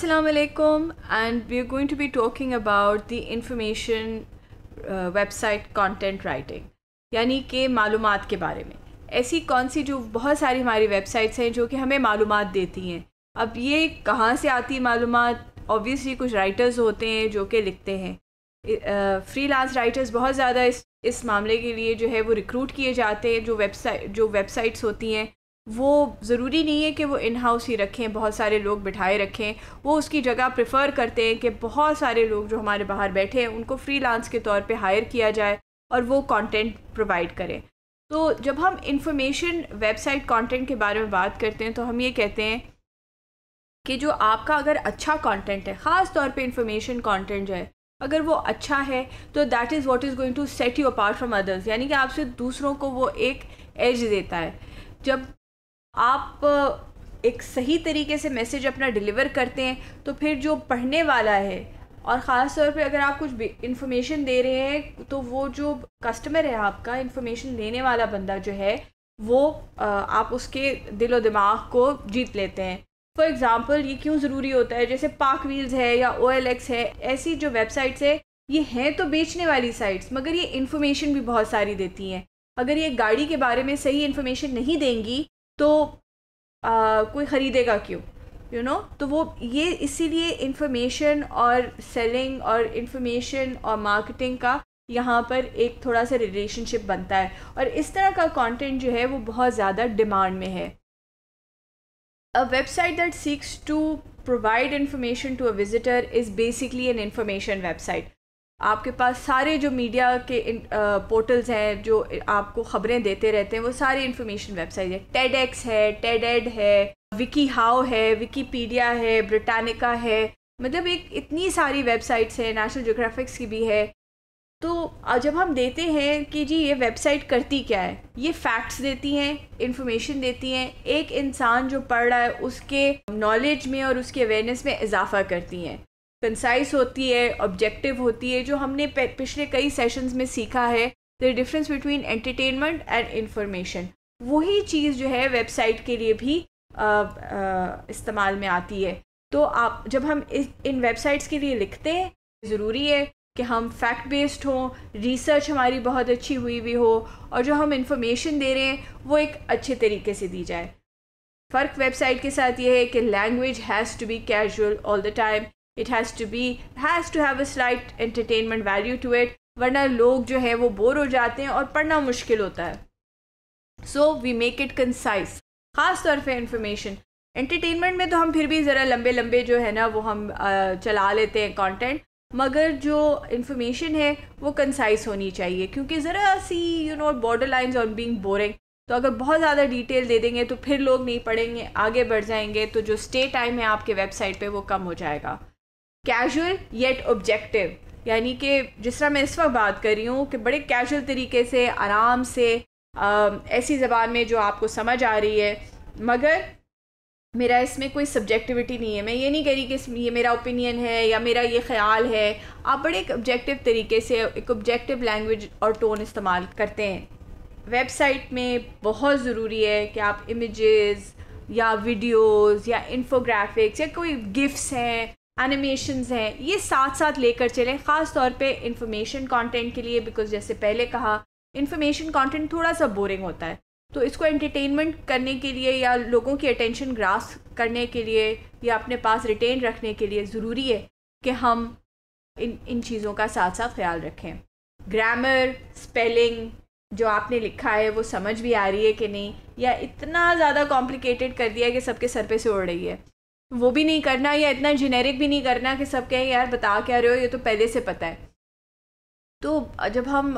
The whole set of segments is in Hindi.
Assalamualaikum and we're going to be talking about the information uh, website content writing यानी कि मालूम के बारे में ऐसी कौन सी जो बहुत सारी हमारी वेबसाइट्स हैं जो कि हमें मालूम देती हैं अब ये कहाँ से आती है मालूम ऑब्वियसली कुछ राइटर्स होते हैं जो कि लिखते हैं फ्री लांस राइटर्स बहुत ज़्यादा इस इस मामले के लिए जो है वो रिक्रूट किए जाते हैं जो वेबसाइट जो वेबसाइट्स होती हैं वो ज़रूरी नहीं है कि वो इन हाउस ही रखें बहुत सारे लोग बिठाए रखें वो उसकी जगह प्रेफर करते हैं कि बहुत सारे लोग जो हमारे बाहर बैठे हैं उनको फ्रीलांस के तौर पे हायर किया जाए और वो कंटेंट प्रोवाइड करें तो जब हम इंफॉर्मेशन वेबसाइट कंटेंट के बारे में बात करते हैं तो हम ये कहते हैं कि जो आपका अगर अच्छा कंटेंट है ख़ास तौर पे इंफॉर्मेशन कंटेंट जो है अगर वो अच्छा है तो that is what is going to set you apart from others यानी कि आपसे दूसरों को वो एक एज देता है जब आप एक सही तरीके से मैसेज अपना डिलीवर करते हैं तो फिर जो पढ़ने वाला है और ख़ास तौर पे अगर आप कुछ इन्फॉर्मेशन दे रहे हैं तो वो जो कस्टमर है आपका इन्फॉर्मेशन लेने वाला बंदा जो है वो आप उसके दिलो दिमाग को जीत लेते हैं फॉर एग्ज़ाम्पल ये क्यों ज़रूरी होता है जैसे पाक व्हील्स है या ओ है ऐसी जो वेबसाइट्स है ये हैं तो बेचने वाली साइट्स मगर ये इन्फॉर्मेशन भी बहुत सारी देती हैं अगर ये गाड़ी के बारे में सही इन्फॉर्मेशन नहीं देंगी तो आ, कोई ख़रीदेगा क्यों यू you नो know? तो वो ये इसीलिए इन्फॉर्मेशन और सेलिंग और इन्फॉर्मेशन और मार्केटिंग का यहाँ पर एक थोड़ा सा रिलेशनशिप बनता है और इस तरह का कंटेंट जो है वो बहुत ज़्यादा डिमांड में है a website that seeks to provide information to a visitor is basically an information website आपके पास सारे जो मीडिया के पोर्टल्स हैं जो आपको ख़बरें देते रहते हैं वो सारी इन्फॉर्मेशन वेबसाइट है टेड एक्स है टेड एड है विकी हाउ है विकीपीडिया है ब्रिटानिका है मतलब एक इतनी सारी वेबसाइट्स हैं नेशनल जोग्राफिक्स की भी है तो जब हम देते हैं कि जी ये वेबसाइट करती क्या है ये फैक्ट्स देती हैं इन्फॉर्मेशन देती हैं एक इंसान जो पढ़ रहा है उसके नॉलेज में और उसके अवेयरनेस में इजाफा करती हैं कंसाइज होती है ऑब्जेक्टिव होती है जो हमने पिछले कई सेशंस में सीखा है the difference between entertainment and information वही चीज़ जो है वेबसाइट के लिए भी इस्तेमाल में आती है तो आप जब हम इस इन वेबसाइट्स के लिए लिखते हैं ज़रूरी है कि हम फैक्ट बेस्ड हों रिसर्च हमारी बहुत अच्छी हुई हुई हो और जो हम इंफॉर्मेशन दे रहे हैं वो एक अच्छे तरीके से दी जाए फ़र्क वेबसाइट के साथ ये है कि language has to be casual all the time it has to be has to have a slight entertainment value to it वरना लोग जो है वो बोर हो जाते हैं और पढ़ना मुश्किल होता है so we make it concise ख़ास तौर पर इंफॉर्मेशन एंटरटेनमेंट में तो हम फिर भी ज़रा लंबे लंबे जो है ना वो हम चला लेते हैं कॉन्टेंट मगर जो इंफॉर्मेशन है वो कंसाइज होनी चाहिए क्योंकि ज़रा सी you know borderline on being boring तो अगर बहुत ज़्यादा डिटेल दे देंगे तो फिर लोग नहीं पढ़ेंगे आगे बढ़ जाएंगे तो जो स्टे टाइम है आपके वेबसाइट पे वो कम हो जाएगा कैजुअल येट ऑब्जेक्टिव यानी कि जिस तरह मैं इस वक्त बात कर रही हूँ कि बड़े कैजुअल तरीके से आराम से ऐसी ज़बान में जो आपको समझ आ रही है मगर मेरा इसमें कोई सब्जेक्टिविटी नहीं है मैं ये नहीं कह रही कि ये मेरा ओपिनियन है या मेरा ये ख्याल है आप बड़े एक ऑब्जेक्टिव तरीके से एक ऑब्जेक्टिव लैंग्वेज और टोन इस्तेमाल करते हैं वेबसाइट में बहुत ज़रूरी है कि आप इमेजेस या वीडियोस या इन्फोग्राफिक्स या कोई गिफ्ट्स हैं एनिमेशन हैं ये साथ साथ लेकर चलें ख़ास तौर पे इंफॉर्मेशन कंटेंट के लिए बिकॉज जैसे पहले कहा इन्फॉर्मेशन कंटेंट थोड़ा सा बोरिंग होता है तो इसको एंटरटेनमेंट करने के लिए या लोगों की अटेंशन ग्रास करने के लिए या अपने पास रिटेन रखने के लिए ज़रूरी है कि हम इन इन चीज़ों का साथ साथ ख्याल रखें ग्रामर स्पेलिंग जो आपने लिखा है वो समझ भी आ रही है कि नहीं या इतना ज़्यादा कॉम्प्लिकेटेड कर दिया कि सबके सर पे से उड़ रही है वो भी नहीं करना या इतना जेनेरिक भी नहीं करना कि सब कहें यार बता क्या रहे हो ये तो पहले से पता है तो जब हम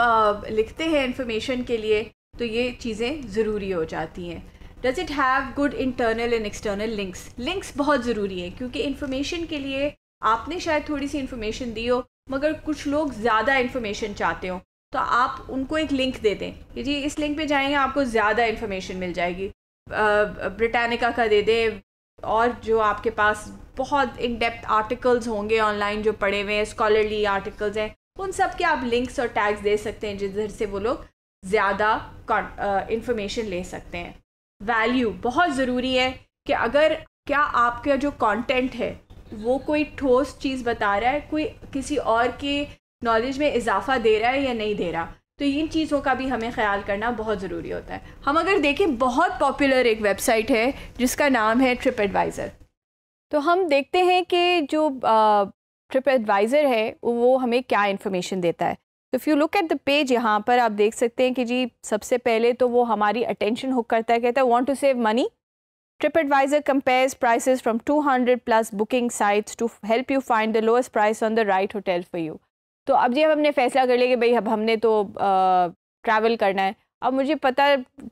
लिखते हैं इन्फॉर्मेशन के लिए तो ये चीज़ें ज़रूरी हो जाती हैं does it have good internal and external links links बहुत ज़रूरी हैं क्योंकि इन्फॉर्मेशन के लिए आपने शायद थोड़ी सी इन्फॉर्मेशन दी हो मगर कुछ लोग ज़्यादा इन्फॉर्मेशन चाहते हो तो आप उनको एक लिंक दे दें कि जी इस लिंक पे जाएंगे आपको ज़्यादा इन्फॉर्मेशन मिल जाएगी ब्रिटानिका का दे दें और जो आपके पास बहुत इन डेप्थ आर्टिकल्स होंगे ऑनलाइन जो पढ़े हुए हैं स्कॉलरली आर्टिकल्स हैं उन सब के आप लिंक्स और टैग्स दे सकते हैं जिधर से वो लोग ज़्यादा इंफॉर्मेशन ले सकते हैं वैल्यू बहुत ज़रूरी है कि अगर क्या आपका जो कंटेंट है वो कोई ठोस चीज़ बता रहा है कोई किसी और के नॉलेज में इजाफा दे रहा है या नहीं दे रहा तो इन चीज़ों का भी हमें ख्याल करना बहुत ज़रूरी होता है हम अगर देखें बहुत पॉपुलर एक वेबसाइट है जिसका नाम है ट्रिप एडवाइज़र तो हम देखते हैं कि जो ट्रिप एडवाइज़र है वो हमें क्या इन्फॉर्मेशन देता है तो if you look at the page यहाँ पर आप देख सकते हैं कि जी सबसे पहले तो वो हमारी अटेंशन हुक करता है कहता है want to save money TripAdvisor compares prices from 200 plus booking sites to help you find the lowest price on the right hotel for you तो अब जी अब हमने फैसला कर लिया कि भाई अब हमने तो ट्रैवल करना है अब मुझे पता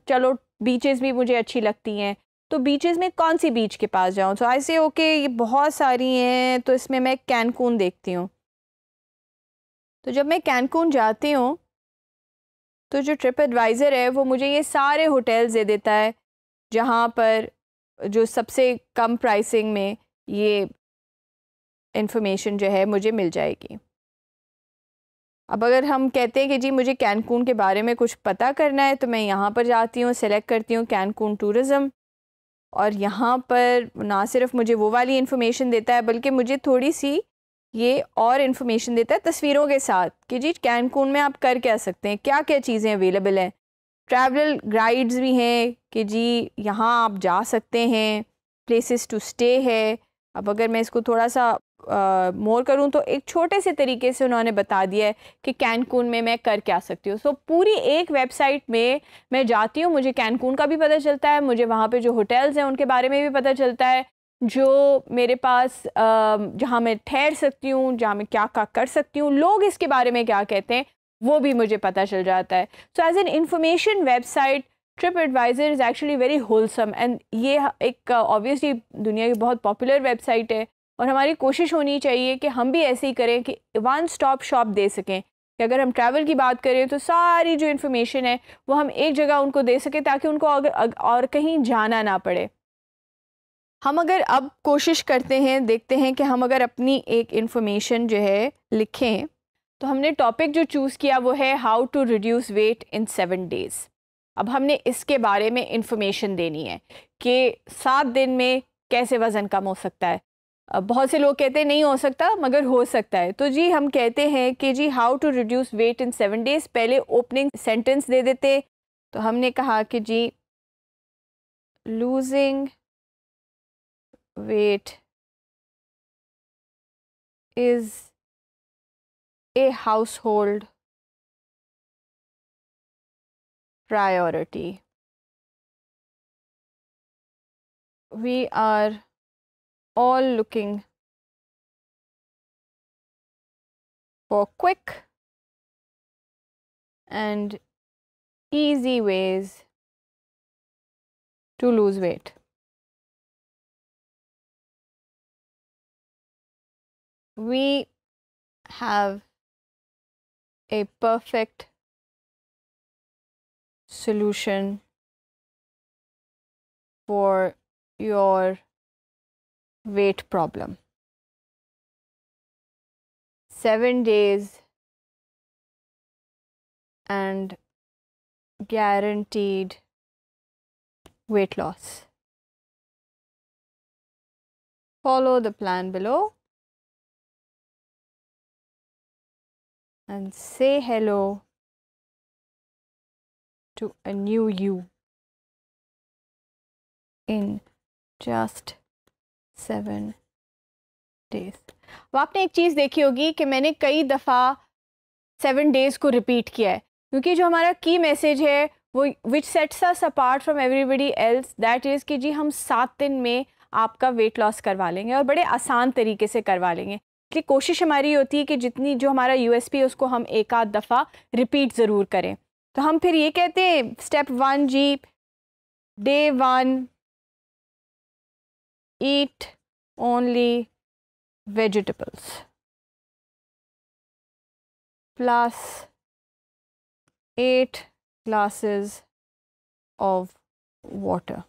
चलो बीचेस भी मुझे अच्छी लगती हैं तो बीचेस में कौन सी बीच के पास जाऊँ तो आई से ओके ये बहुत सारी हैं तो इसमें मैं कैनकून देखती हूँ तो जब मैं कैनकून जाती हूँ तो जो ट्रिप एडवाइज़र है वो मुझे ये सारे होटल्स दे देता है जहाँ पर जो सबसे कम प्राइसिंग में ये इन्फॉर्मेशन जो है मुझे मिल जाएगी अब अगर हम कहते हैं कि जी मुझे कैनकून के बारे में कुछ पता करना है तो मैं यहाँ पर जाती हूँ सेलेक्ट करती हूँ कैनकून टूरिज़म और यहाँ पर ना सिर्फ मुझे वो वाली इन्फॉर्मेशन देता है बल्कि मुझे थोड़ी सी ये और इन्फॉर्मेशन देता है तस्वीरों के साथ कि जी कैनकून में आप कर क्या सकते हैं क्या क्या चीज़ें अवेलेबल हैं ट्रैवल गाइड्स भी हैं कि जी यहाँ आप जा सकते हैं प्लेसेस टू स्टे है अब अगर मैं इसको थोड़ा सा मोर करूं तो एक छोटे से तरीके से उन्होंने बता दिया है कि कैनकून में मैं कर क्या सकती हूँ सो so, पूरी एक वेबसाइट में मैं जाती हूँ मुझे कैनकून का भी पता चलता है मुझे वहाँ पे जो होटल्स हैं उनके बारे में भी पता चलता है जो मेरे पास जहाँ मैं ठहर सकती हूँ जहाँ मैं क्या क्या कर सकती हूँ लोग इसके बारे में क्या कहते हैं वो भी मुझे पता चल जाता है so as an information website TripAdvisor is actually very wholesome and ये एक ऑब्वियसली दुनिया की बहुत पॉपुलर वेबसाइट है और हमारी कोशिश होनी चाहिए कि हम भी ऐसे ही करें कि वन स्टॉप शॉप दे सकें कि अगर हम ट्रैवल की बात करें तो सारी जो इन्फॉर्मेशन है वो हम एक जगह उनको दे सकें ताकि उनको अगर और कहीं जाना ना पड़े हम अगर अब कोशिश करते हैं देखते हैं कि हम अगर अपनी एक इन्फॉर्मेशन जो है लिखें तो हमने टॉपिक जो चूज़ किया वो है how to reduce weight in seven days अब हमने इसके बारे में इन्फॉर्मेशन देनी है कि सात दिन में कैसे वज़न कम हो सकता है बहुत से लोग कहते हैं नहीं हो सकता मगर हो सकता है तो जी हम कहते हैं कि जी how to reduce weight in seven days पहले ओपनिंग सेंटेंस दे देते तो हमने कहा कि जी losing weight is a household priority we are all looking for quick and easy ways to lose weight. We have a perfect solution for your weight problem. 7 days and guaranteed weight loss. Follow the plan below and say hello to a new you in just seven days अब आपने एक चीज़ देखी होगी कि मैंने कई दफ़ा सेवन डेज़ को रिपीट किया है क्योंकि जो हमारा की मैसेज है वो which sets us apart from everybody else that is कि जी हम सात दिन में आपका वेट लॉस करवा लेंगे और बड़े आसान तरीके से करवा लेंगे इसलिए कोशिश हमारी होती है कि जितनी जो हमारा यू है उसको हम एक आध दफ़ा रिपीट ज़रूर करें तो हम फिर ये कहते हैं स्टेप वन जी day one eat only vegetables plus 8 glasses of water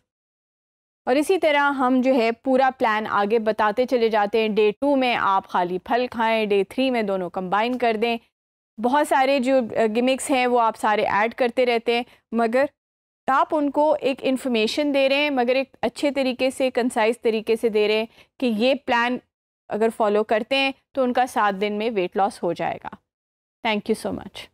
और इसी तरह हम जो है पूरा प्लान आगे बताते चले जाते हैं डे टू में आप खाली फल खाएं डे थ्री में दोनों कंबाइन कर दें बहुत सारे जो गिमिक्स हैं वो आप सारे ऐड करते रहते हैं मगर आप उनको एक इन्फॉर्मेशन दे रहे हैं मगर एक अच्छे तरीके से कंसाइज तरीके से दे रहे हैं कि ये प्लान अगर फॉलो करते हैं तो उनका सात दिन में वेट लॉस हो जाएगा थैंक यू सो मच